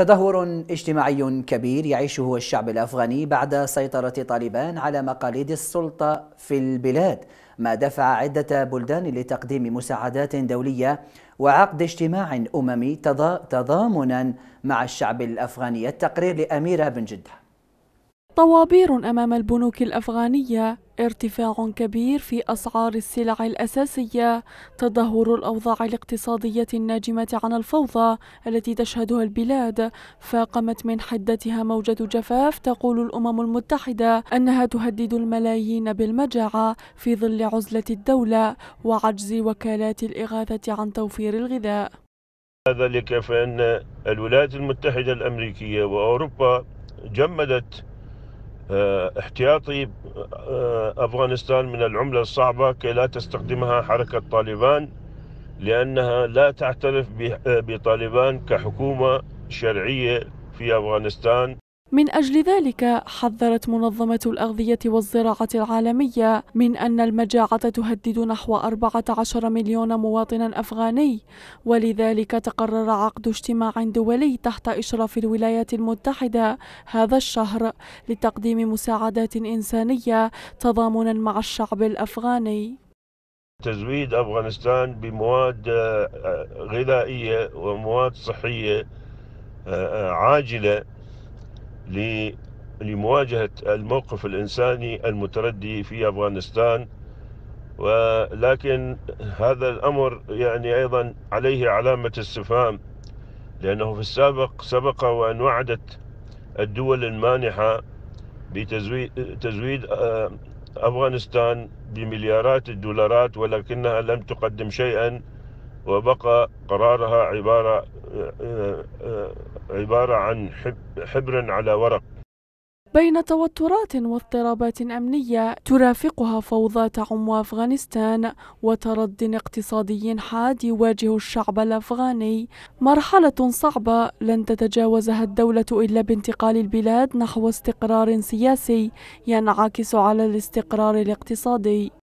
تدهور اجتماعي كبير يعيشه الشعب الافغاني بعد سيطره طالبان على مقاليد السلطه في البلاد ما دفع عده بلدان لتقديم مساعدات دوليه وعقد اجتماع اممي تضامنا مع الشعب الافغاني التقرير لاميره بن جده طوابير أمام البنوك الأفغانية ارتفاع كبير في أسعار السلع الأساسية تدهور الأوضاع الاقتصادية الناجمة عن الفوضى التي تشهدها البلاد فاقمت من حدتها موجة جفاف تقول الأمم المتحدة أنها تهدد الملايين بالمجاعة في ظل عزلة الدولة وعجز وكالات الإغاثة عن توفير الغذاء ذلك فإن الولايات المتحدة الأمريكية وأوروبا جمدت آه، احتياطي آه، أفغانستان من العملة الصعبة كي لا تستخدمها حركة طالبان لأنها لا تعترف آه، بطالبان كحكومة شرعية في أفغانستان من أجل ذلك حذرت منظمة الأغذية والزراعة العالمية من أن المجاعة تهدد نحو 14 مليون مواطن أفغاني ولذلك تقرر عقد اجتماع دولي تحت إشراف الولايات المتحدة هذا الشهر لتقديم مساعدات إنسانية تضامنا مع الشعب الأفغاني تزويد أفغانستان بمواد آه، آه، غذائية ومواد صحية آه، عاجلة لمواجهة الموقف الإنساني المتردي في أفغانستان ولكن هذا الأمر يعني أيضا عليه علامة استفهام لأنه في السابق سبق وأن وعدت الدول المانحة بتزويد آه، أفغانستان بمليارات الدولارات ولكنها لم تقدم شيئا وبقى قرارها عبارة عبارة عن حبر على ورق بين توترات واضطرابات أمنية ترافقها فوضى تعم أفغانستان وترد اقتصادي حاد يواجه الشعب الأفغاني مرحلة صعبة لن تتجاوزها الدولة إلا بانتقال البلاد نحو استقرار سياسي ينعكس على الاستقرار الاقتصادي